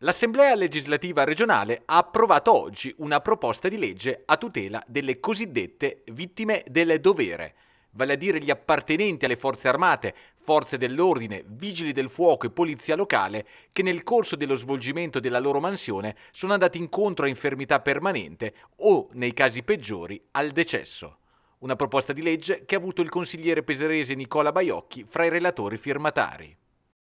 L'Assemblea legislativa regionale ha approvato oggi una proposta di legge a tutela delle cosiddette vittime del dovere, vale a dire gli appartenenti alle forze armate, forze dell'ordine, vigili del fuoco e polizia locale che nel corso dello svolgimento della loro mansione sono andati incontro a infermità permanente o, nei casi peggiori, al decesso. Una proposta di legge che ha avuto il consigliere peserese Nicola Baiocchi fra i relatori firmatari.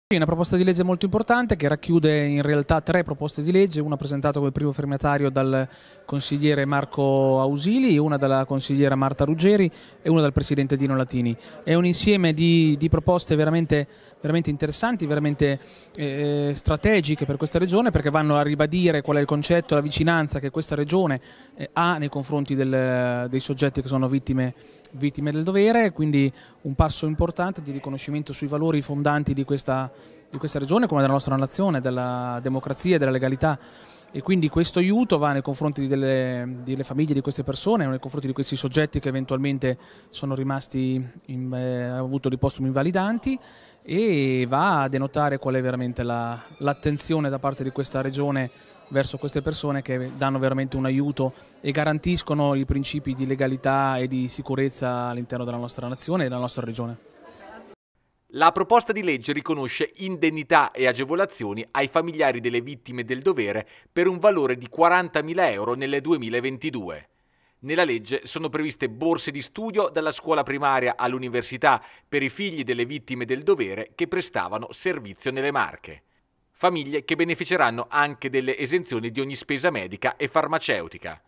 Una proposta di legge molto importante che racchiude in realtà tre proposte di legge, una presentata come primo fermiatario dal consigliere Marco Ausili, una dalla consigliera Marta Ruggeri e una dal presidente Dino Latini. È un insieme di, di proposte veramente, veramente, interessanti, veramente eh, strategiche per questa regione perché vanno a ribadire qual è il concetto, la vicinanza che questa regione eh, ha nei confronti del, dei soggetti che sono vittime, vittime del dovere, quindi un passo importante di riconoscimento sui valori fondanti di questa regione di questa regione come della nostra nazione, della democrazia, della legalità e quindi questo aiuto va nei confronti delle, delle, famiglie di queste persone, nei confronti di questi soggetti che eventualmente sono rimasti, in, eh, hanno avuto dei postumi invalidanti e va a denotare qual è veramente la, l'attenzione da parte di questa regione verso queste persone che danno veramente un aiuto e garantiscono i principi di legalità e di sicurezza all'interno della nostra nazione e della nostra regione. La proposta di legge riconosce indennità e agevolazioni ai familiari delle vittime del dovere per un valore di 40.000 euro nel 2022. Nella legge sono previste borse di studio dalla scuola primaria all'università per i figli delle vittime del dovere che prestavano servizio nelle Marche. Famiglie che beneficeranno anche delle esenzioni di ogni spesa medica e farmaceutica.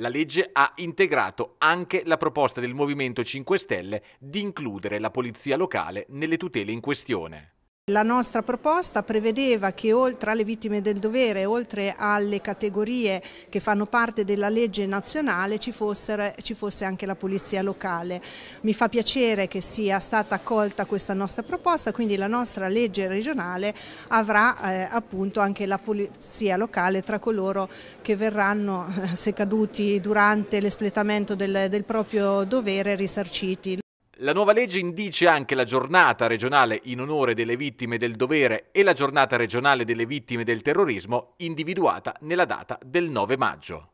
La legge ha integrato anche la proposta del Movimento 5 Stelle di includere la polizia locale nelle tutele in questione. La nostra proposta prevedeva che oltre alle vittime del dovere, oltre alle categorie che fanno parte della legge nazionale, ci, fossero, ci fosse anche la polizia locale. Mi fa piacere che sia stata accolta questa nostra proposta, quindi la nostra legge regionale avrà eh, appunto anche la polizia locale tra coloro che verranno, eh, se caduti durante l'espletamento del, del proprio dovere, risarciti. La nuova legge indice anche la giornata regionale in onore delle vittime del dovere e la giornata regionale delle vittime del terrorismo individuata nella data del 9 maggio.